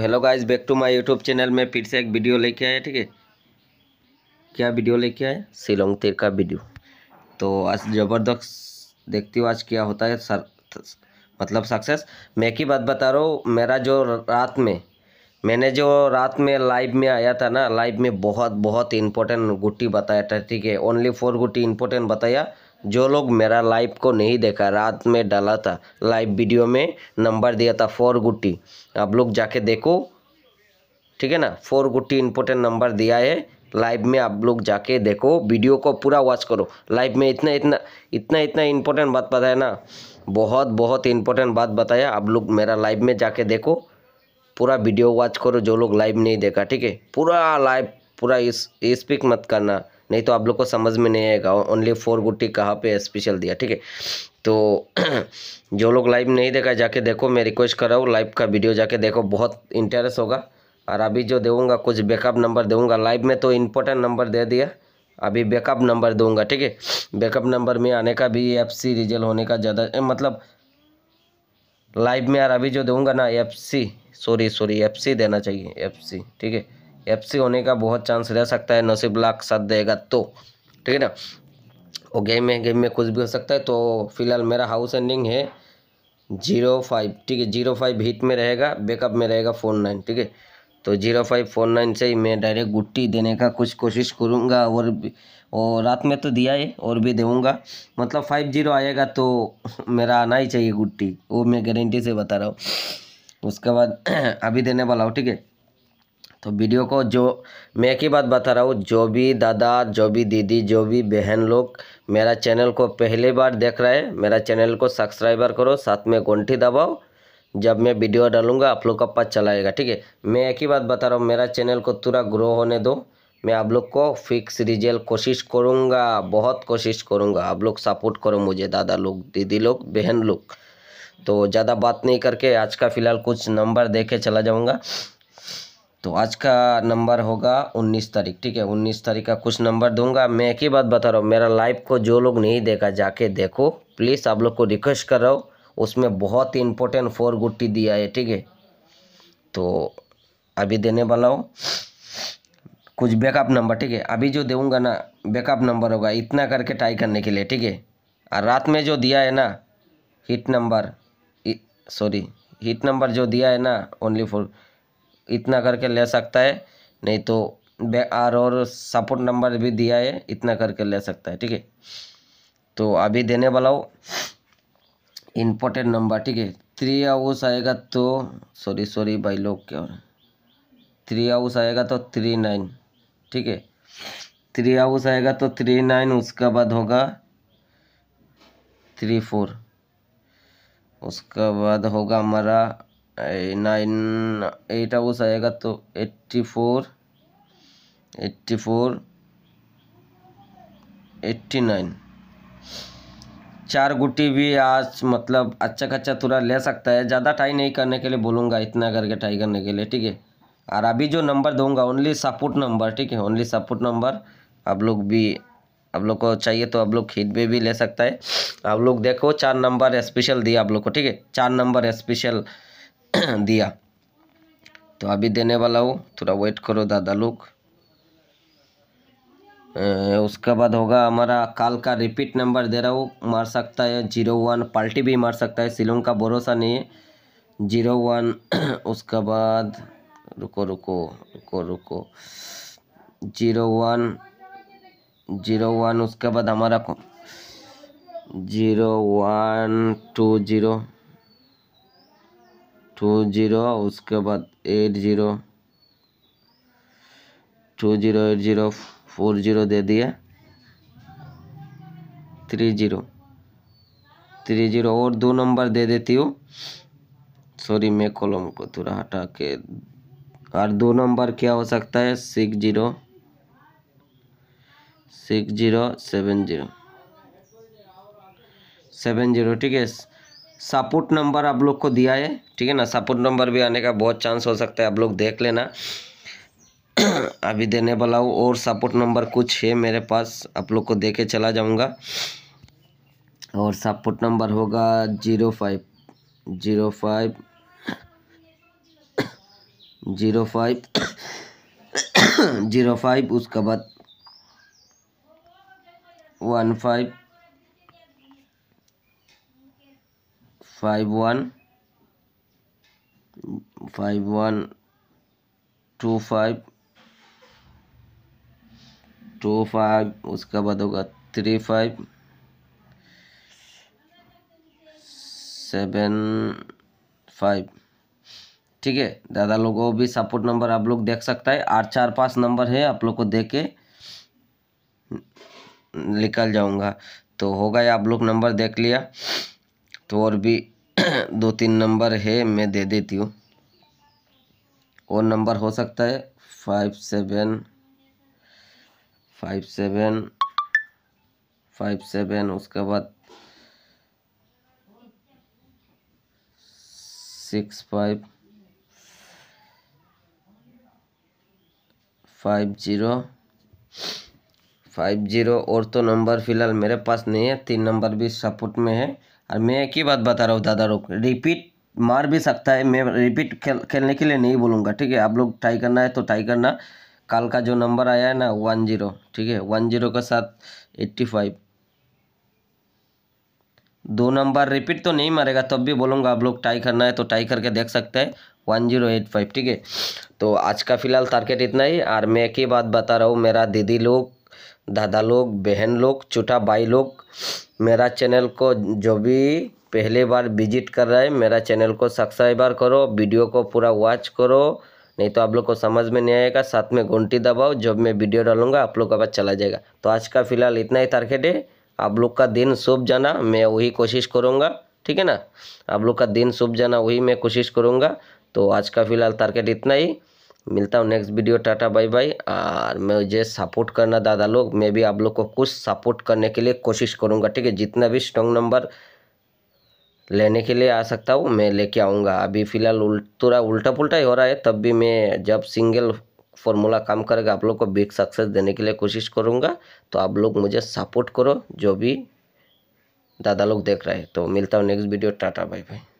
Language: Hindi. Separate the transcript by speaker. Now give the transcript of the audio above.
Speaker 1: hello guys back to my YouTube channel में फिर से एक वीडियो लेके आया ठीक है क्या वीडियो लेके आए शिलोंग तीर का वीडियो तो आज ज़बरदस्त देखती हूँ आज क्या होता है सर मतलब सक्सेस मैं की बात बता रहा हूँ मेरा जो रात में मैंने जो रात में लाइव में आया था ना लाइव में बहुत बहुत इंपॉर्टेंट गुट्टी बताया था ठीक है ओनली फोर गुट्टी इंपॉर्टेंट बताया जो लोग मेरा लाइव को नहीं देखा रात में डाला था लाइव वीडियो में नंबर दिया था फोर गुट्टी आप लोग जाके देखो ठीक है ना फोर गुट्टी इंपोर्टेंट नंबर दिया है लाइव में आप लोग जाके देखो वीडियो को पूरा वॉच करो लाइव में इतना इतना इतना इतना इम्पोर्टेंट बात बताया ना बहुत बहुत इम्पोर्टेंट बात बताया आप लोग मेरा लाइव में जाके देखो पूरा वीडियो वॉच करो जो लोग लाइव नहीं देखा ठीक है पूरा लाइव पूरा इस स्पीक मत करना नहीं तो आप लोग को समझ में नहीं आएगा ओनली फोर गुट्टी कहाँ पे स्पेशल दिया ठीक है तो जो लोग लाइव नहीं देखा जाके देखो मैं रिक्वेस्ट कर रहा हूँ लाइव का वीडियो जाके देखो बहुत इंटरेस्ट होगा और अभी जो देऊँगा कुछ बैकअप नंबर दूँगा लाइव में तो इम्पोर्टेंट नंबर दे दिया अभी बैकअप नंबर दूँगा ठीक है बैकअप नंबर में आने का भी एफ सी रिजल्ट होने का ज़्यादा मतलब लाइव में यार अभी जो दूंगा ना F C sorry sorry F C देना चाहिए एफ सी ठीक है सी होने का बहुत चांस रह सकता है नसीब लाख साथ देगा तो ठीक है ना वो गेम में गेम में कुछ भी हो सकता है तो फिलहाल मेरा हाउस एंडिंग है जीरो फाइव ठीक है जीरो फाइव हीट में रहेगा बैकअप में रहेगा फोर नाइन ठीक है तो जीरो फाइव फोर नाइन से ही मैं डायरेक्ट गुट्टी देने का कुछ कोशिश करूँगा और और रात में तो दिया है और भी दूँगा मतलब फाइव जीरो आएगा तो मेरा आना ही चाहिए गुट्टी वो मैं गारंटी से बता रहा हूँ उसके बाद अभी देने वाला हूँ ठीक है तो वीडियो को जो मैं एक ही बात बता रहा हूँ जो भी दादा जो भी दीदी जो भी बहन लोग मेरा चैनल को पहली बार देख रहा है मेरा चैनल को सब्सक्राइबर करो साथ में घंटी दबाओ जब मैं वीडियो डालूंगा आप लोग का पास चलाएगा ठीक है मैं एक ही बात बता रहा हूँ मेरा चैनल को पूरा ग्रो होने दो मैं आप लोग को फिक्स रिजल्ट कोशिश करूँगा बहुत कोशिश करूँगा आप लोग सपोर्ट करो मुझे दादा लोग दीदी लोग बहन लोग तो ज़्यादा बात नहीं करके आज का फ़िलहाल कुछ नंबर देखे चला जाऊँगा तो आज का नंबर होगा 19 तारीख ठीक है 19 तारीख का कुछ नंबर दूंगा मैं एक ही बात बता रहा हूँ मेरा लाइव को जो लोग नहीं देखा जाके देखो प्लीज़ आप लोग को रिक्वेस्ट कर रहा हूँ उसमें बहुत ही इम्पोर्टेंट फोर गुट्टी दिया है ठीक है तो अभी देने वाला हूँ कुछ बैकअप नंबर ठीक है अभी जो दूँगा ना बैकअप नंबर होगा इतना करके ट्राई करने के लिए ठीक है और रात में जो दिया है ना hit number sorry hit number जो दिया है ना ओनली फोर इतना करके ले सकता है नहीं तो आर और सपोर्ट नंबर भी दिया है इतना करके ले सकता है ठीक है तो अभी देने वाला हो इम्पोर्टेंट नंबर ठीक है थ्री हाउस आएगा तो सॉरी सॉरी भाई लोग क्या थ्री हाउस आएगा तो थ्री नाइन ठीक है थ्री हाउस आएगा तो थ्री नाइन उसके बाद होगा थ्री फोर उसके बाद होगा हमारा नाइन एट हाउस आएगा तो eighty four eighty four eighty nine चार गुटी भी आज मतलब अच्छा खच्चा थोड़ा ले सकता है ज़्यादा टाई नहीं करने के लिए बोलूँगा इतना करके टाई करने के लिए ठीक है और अभी जो नंबर दूंगा ओनली सपोर्ट नंबर ठीक है ओनली सपोर्ट नंबर आप लोग भी आप लोग को चाहिए तो आप लोग खीद में भी ले सकता है आप लोग देखो चार नंबर स्पेशल दिया आप लोग को ठीक है चार नंबर स्पेशल दिया तो अभी देने वाला हूँ थोड़ा वेट करो दादा लोग उसके बाद होगा हमारा काल का रिपीट नंबर दे रहा हूँ मार सकता है जीरो वन पार्टी भी मार सकता है सिलोंग का भरोसा नहीं है जीरो वन उसके बाद रुको रुको रुको रुको जीरो वन जीरो वन उसके बाद हमारा zero one two zero two zero उसके बाद eight zero two zero eight zero four zero दे दिया थ्री जीरो थ्री जीरो और दो नंबर दे देती हूँ सॉरी मैं कॉलम को थोड़ा हटा के और दो नंबर क्या हो सकता है six zero six zero seven zero seven zero ठीक है सपोर्ट नंबर आप लोग को दिया है ठीक है ना सपोर्ट नंबर भी आने का बहुत चांस हो सकता है आप लोग देख लेना अभी देने वाला हूँ और सपोर्ट नंबर कुछ है मेरे पास आप लोग को दे के चला जाऊँगा और सपोर्ट नंबर होगा zero five zero five zero five zero five उसके बाद one five five one five one two five two five उसके बाद होगा थ्री फाइव सेवन फाइव ठीक है दादा लोगों भी सपोर्ट नंबर आप लोग देख सकता है आठ चार पाँच नंबर है आप लोग को दे के निकल जाऊँगा तो होगा ये आप लोग नंबर देख लिया तो और भी दो तीन नंबर है मैं दे देती हूँ और नंबर हो सकता है five seven five seven five seven उसके बाद six five five zero five zero और तो नंबर फ़िलहाल मेरे पास नहीं है तीन नंबर भी सपोर्ट में है और मैं एक ही बात बता रहा हूँ दादा रोक रिपीट मार भी सकता है मैं रिपीट खेल खेलने के लिए नहीं बोलूँगा ठीक है आप लोग ट्राई करना है तो ट्राई करना कल का जो नंबर आया है ना वन जीरो ठीक है वन जीरो के साथ एट्टी फाइव दो नंबर रिपीट तो नहीं मारेगा तब तो भी बोलूँगा आप लोग ट्राई करना है तो ट्राई करके देख सकते हैं वन जीरो एट फाइव ठीक है तो आज का फ़िलहाल टारगेट इतना ही और मैं एक ही बात बता रहा हूँ मेरा दीदी लोग दादा लोग बहन लोग छोटा भाई लोग मेरा चैनल को जो भी पहले बार विजिट कर रहा है मेरा चैनल को सब्सक्राइबर करो वीडियो को पूरा वॉच करो नहीं तो आप लोग को समझ में नहीं आएगा साथ में घंटी दबाओ जब मैं वीडियो डालूंगा आप लोग का पास चला जाएगा तो आज का फिलहाल इतना ही टारगेट है आप लोग का दिन शुभ जाना मैं वही कोशिश करूँगा ठीक है ना आप लोग का दिन शुभ जाना वही मैं कोशिश करूँगा तो आज का फिलहाल टारगेट इतना ही मिलता हूँ next video tata bye bye और मैं मुझे सपोर्ट करना दादा लोग मैं भी आप लोग को कुछ सपोर्ट करने के लिए कोशिश करूँगा ठीक है जितना भी स्ट्रॉन्ग नंबर लेने के लिए आ सकता हूँ मैं लेके आऊँगा अभी फ़िलहाल उल्टा उल्टा पुल्टा ही हो रहा है तब भी मैं जब सिंगल फॉर्मूला काम करेगा आप लोग को बिग सक्सेस देने के लिए कोशिश करूँगा तो आप लोग मुझे सपोर्ट करो जो भी दादा लोग देख रहे हैं तो मिलता हूँ next video tata bye bye